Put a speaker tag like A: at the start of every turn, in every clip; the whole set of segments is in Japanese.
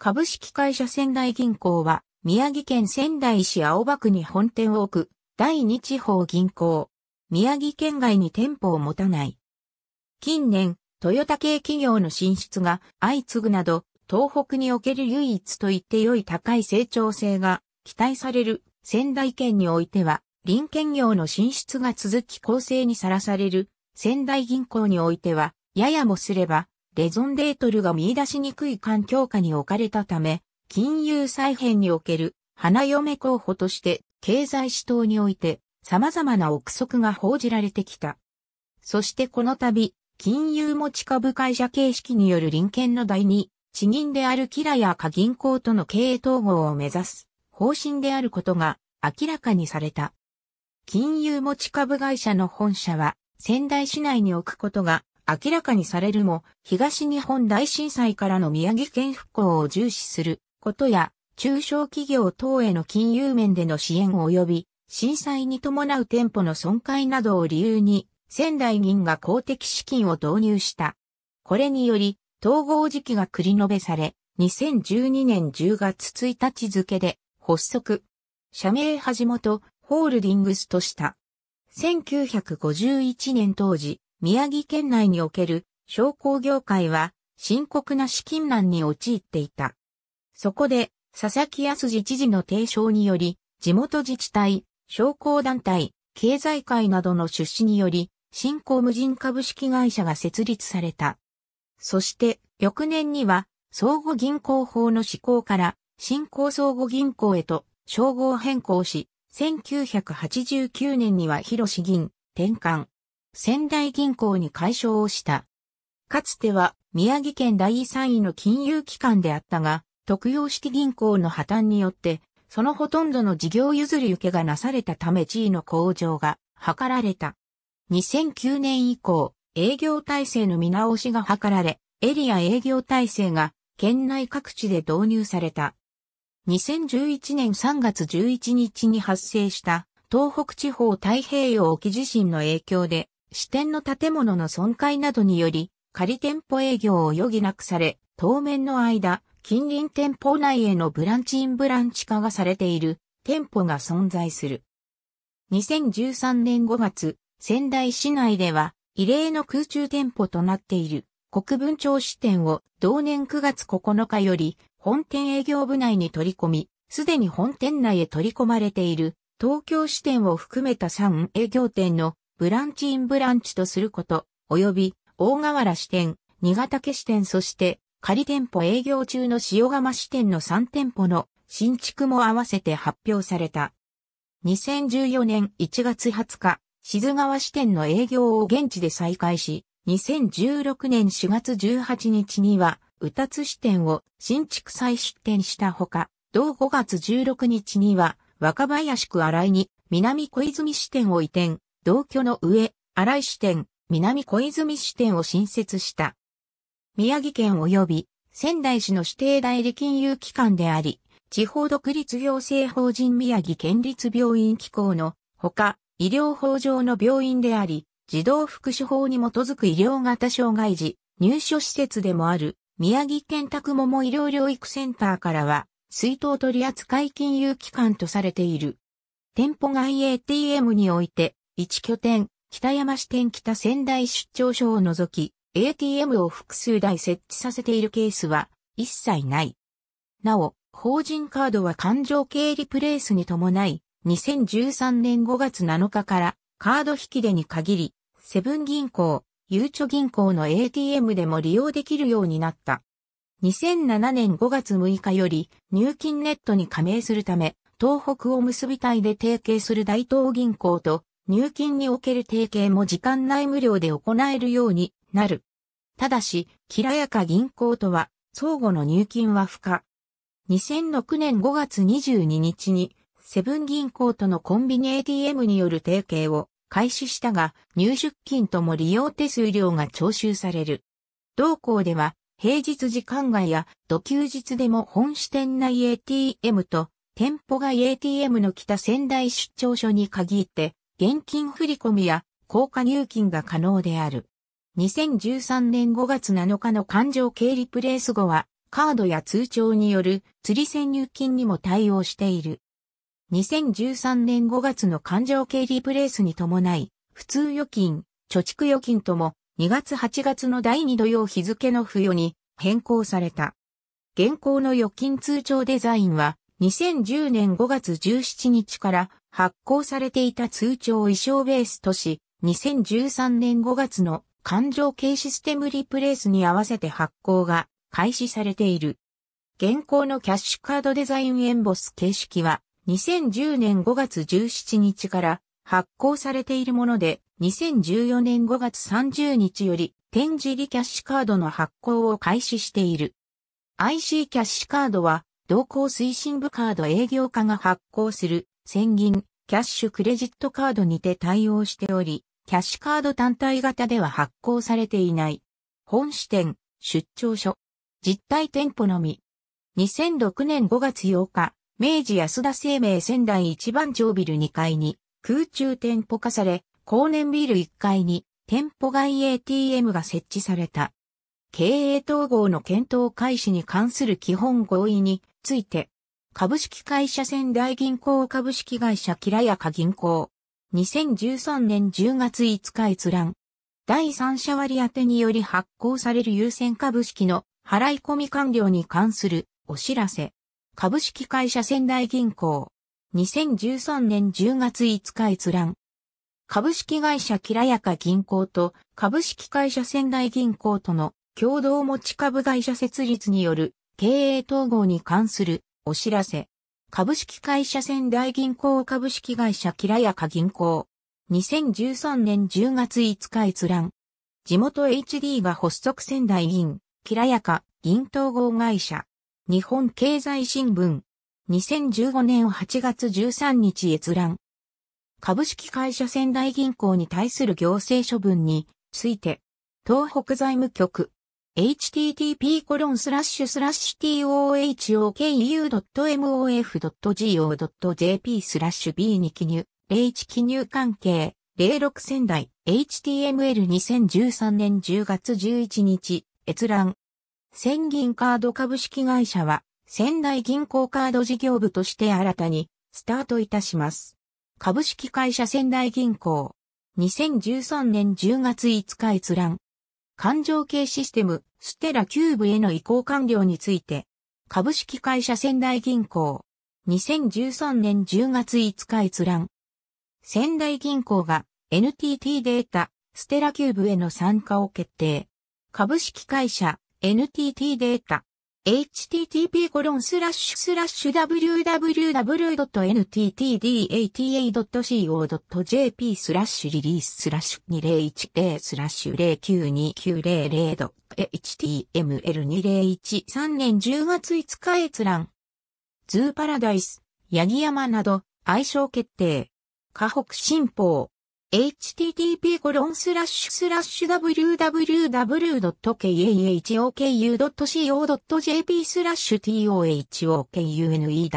A: 株式会社仙台銀行は、宮城県仙台市青葉区に本店を置く、第二地方銀行。宮城県外に店舗を持たない。近年、トヨタ系企業の進出が相次ぐなど、東北における唯一と言って良い高い成長性が期待される仙台県においては、林県業の進出が続き構成にさらされる仙台銀行においては、ややもすればレゾンデートルが見出しにくい環境下に置かれたため、金融再編における花嫁候補として経済指導において様々な憶測が報じられてきた。そしてこの度、金融持ち株会社形式による臨検の第2、地銀であるキラやか銀行との経営統合を目指す方針であることが明らかにされた。金融持ち株会社の本社は仙台市内に置くことが明らかにされるも、東日本大震災からの宮城県復興を重視することや、中小企業等への金融面での支援及び、震災に伴う店舗の損壊などを理由に、仙台銀が公的資金を導入した。これにより、統合時期が繰り延べされ、2012年10月1日付で発足。社名はじもとホールディングスとした。1951年当時、宮城県内における商工業界は深刻な資金難に陥っていた。そこで、佐々木康次知事の提唱により、地元自治体、商工団体、経済界などの出資により、新興無人株式会社が設立された。そして、翌年には、相互銀行法の施行から、新興相互銀行へと、称号変更し、1989年には広志銀、転換。仙台銀行に解消をした。かつては宮城県第3位の金融機関であったが、特用式銀行の破綻によって、そのほとんどの事業譲り受けがなされたため地位の向上が図られた。2009年以降、営業体制の見直しが図られ、エリア営業体制が県内各地で導入された。2011年3月11日に発生した東北地方太平洋沖地震の影響で支店の建物の損壊などにより、仮店舗営業を余儀なくされ、当面の間、近隣店舗内へのブランチインブランチ化がされている店舗が存在する。2013年5月、仙台市内では異例の空中店舗となっている国分町支店を同年9月9日より本店営業部内に取り込み、すでに本店内へ取り込まれている東京支店を含めた3営業店のブランチインブランチとすること、及び、大河原支店、新潟支店そして、仮店舗営業中の塩釜支店の3店舗の新築も合わせて発表された。2014年1月20日、静川支店の営業を現地で再開し、2016年4月18日には、宇達支店を新築再出店したほか、同5月16日には、若林区新井に南小泉支店を移転、同居の上、荒井支店、南小泉支店を新設した。宮城県及び仙台市の指定代理金融機関であり、地方独立行政法人宮城県立病院機構のほか、医療法上の病院であり、児童福祉法に基づく医療型障害児、入所施設でもある、宮城県宅桃医療療育センターからは、水筒取扱金融機関とされている。店舗外 ATM において、1拠点、北山支店北仙台出張所を除き、ATM を複数台設置させているケースは一切ない。なお、法人カードは環状系リプレイスに伴い、2013年5月7日からカード引き出に限り、セブン銀行、ゆうちょ銀行の ATM でも利用できるようになった。2007年5月6日より入金ネットに加盟するため、東北を結び体で提携する大東銀行と入金における提携も時間内無料で行えるようになる。ただし、きらやか銀行とは、相互の入金は不可。2006年5月22日に、セブン銀行とのコンビニ ATM による提携を開始したが、入出金とも利用手数料が徴収される。同行では、平日時間外や土休日でも本支店内 ATM と店舗外 ATM の北仙台出張所に限って現金振込や高価入金が可能である。2013年5月7日の環状経リプレイス後は、カードや通帳による釣り潜入金にも対応している。2013年5月の環状経リプレイスに伴い、普通預金、貯蓄預金とも2月8月の第2土曜日付の付与に変更された。現行の預金通帳デザインは2010年5月17日から発行されていた通帳衣装ベースとし、2013年5月の環状系システムリプレイスに合わせて発行が開始されている。現行のキャッシュカードデザインエンボス形式は2010年5月17日から発行されているもので2014年5月30日より展示リキャッシュカードの発行を開始している。IC キャッシュカードは同行推進部カード営業課が発行する千銀、キャッシュクレジットカードにて対応しており、キャッシュカード単体型では発行されていない。本支店、出張所。実体店舗のみ。2006年5月8日、明治安田生命仙台一番町ビル2階に空中店舗化され、後年ビル1階に店舗外 ATM が設置された。経営統合の検討開始に関する基本合意について、株式会社仙台銀行株式会社キラヤカ銀行。2013年10月5日閲覧。第三者割当により発行される優先株式の払い込み完了に関するお知らせ。株式会社仙台銀行。2013年10月5日閲覧。株式会社きらやか銀行と株式会社仙台銀行との共同持ち株会社設立による経営統合に関するお知らせ。株式会社仙台銀行株式会社きらやか銀行。2013年10月5日閲覧。地元 HD が発足仙台銀、きらやか、銀統合会社。日本経済新聞。2015年8月13日閲覧。株式会社仙台銀行に対する行政処分について、東北財務局、http://tohoku.mof.go.jp スラッシュ b に記入、01記入関係、06仙台、html2013 年10月11日、閲覧。仙銀カード株式会社は、仙台銀行カード事業部として新たに、スタートいたします。株式会社仙台銀行。2013年10月5日閲覧。環状系システム、ステラキューブへの移行完了について、株式会社仙台銀行、2013年10月5日閲覧。仙台銀行が NTT データ、ステラキューブへの参加を決定。株式会社 NTT データ、h t t p w w w n t t d a t a c o j p スラッシュリリーススラッシュ2010スラッシュ092900 html2013 年10月5日閲覧。ズーパラダイス、ヤギ山など、相性決定。河北新報。http w w w k a h o k u c o j p tohokunews 201703 2 0 1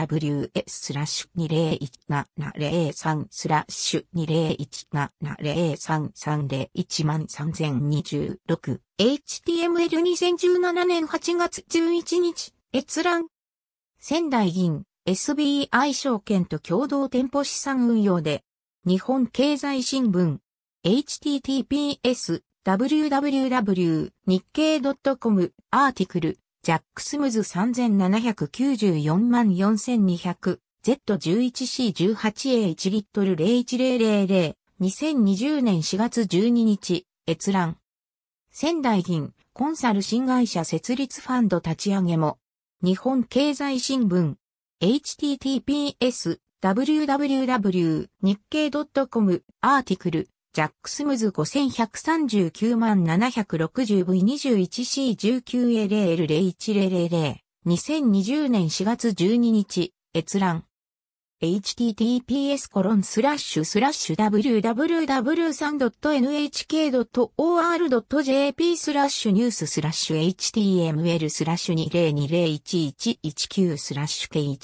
A: 7 0 3 3 0 1 3 0 2 6 html2017 年8月11日閲覧仙台銀 SBI 証券と共同店舗資産運用で日本経済新聞 https www 日経 .com アーティクルジャックスムズ3794万 4200Z11C18A1 リットル01000 2020年4月12日閲覧仙台銀コンサル新会社設立ファンド立ち上げも日本経済新聞 https www 日経 .com アーティクルジャックスムズ 513976V21C19ALL01000 0 2020年4月12日閲覧 https コロンスラッシュスラッシュ www.3.nhk.or.jp スラッシュニューススラッシュ html スラッシュ20201119スラッシュ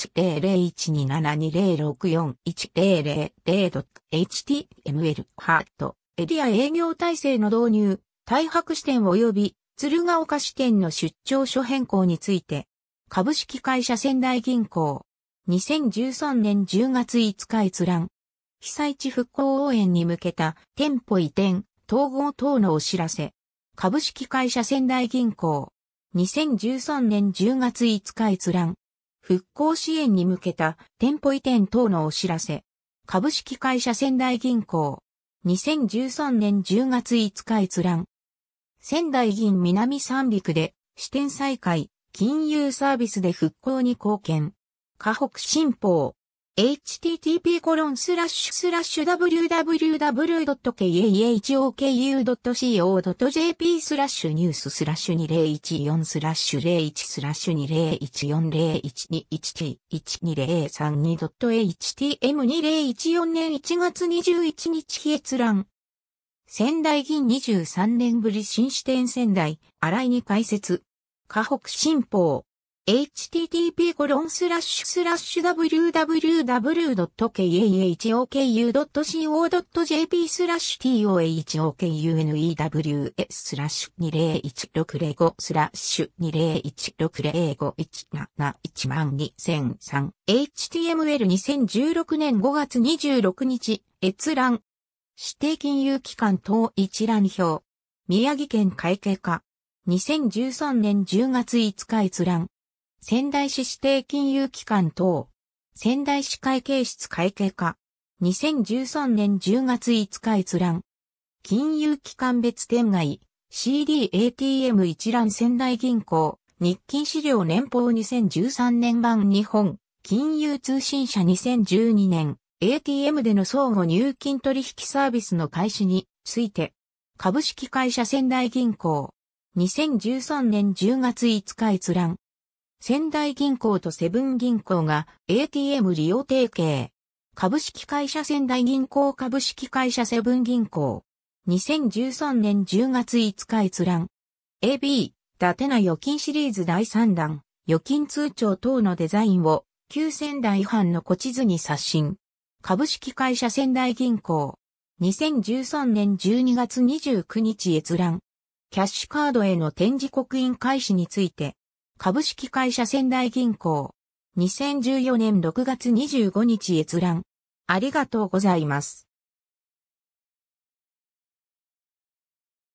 A: K10012720641000.html ハートエリア営業体制の導入、大白支店及び鶴岡支店の出張所変更について、株式会社仙台銀行、2013年10月5日閲覧。被災地復興応援に向けた店舗移転、統合等のお知らせ。株式会社仙台銀行。2013年10月5日閲覧。復興支援に向けた店舗移転等のお知らせ。株式会社仙台銀行。2013年10月5日閲覧。仙台銀南三陸で支店再開、金融サービスで復興に貢献。河北新報。http コロンスラッシュスラッシュ w w w k a h o k u c o j p スラッシュニューススラッシュ2014スラッシュ01スラッシュ 201401121203.htm2014 年1月21日閲覧。仙台銀23年ぶり新支店仙台、新井に開設。河北新報。http://www.kahoku.co.jp スラッシュ tohokunews スラッシュ201605スラッシュ2 0 1 6 0 5 1 7 1 2 0 0 3 html2016 年5月26日閲覧指定金融機関等一覧表宮城県会計課2013年10月5日閲覧仙台市指定金融機関等、仙台市会計室会計課、2013年10月5日閲覧、金融機関別店外、CDATM 一覧仙台銀行、日金資料年報2013年版日本、金融通信社2012年、ATM での相互入金取引サービスの開始について、株式会社仙台銀行、2013年10月5日閲覧、仙台銀行とセブン銀行が ATM 利用提携。株式会社仙台銀行株式会社セブン銀行。2013年10月5日閲覧。AB、伊達な預金シリーズ第3弾、預金通帳等のデザインを旧仙台藩の古地図に刷新。株式会社仙台銀行。2013年12月29日閲覧。キャッシュカードへの展示刻印開始について、株式会社仙台銀行。2014年6月25日閲覧。ありがとうございます。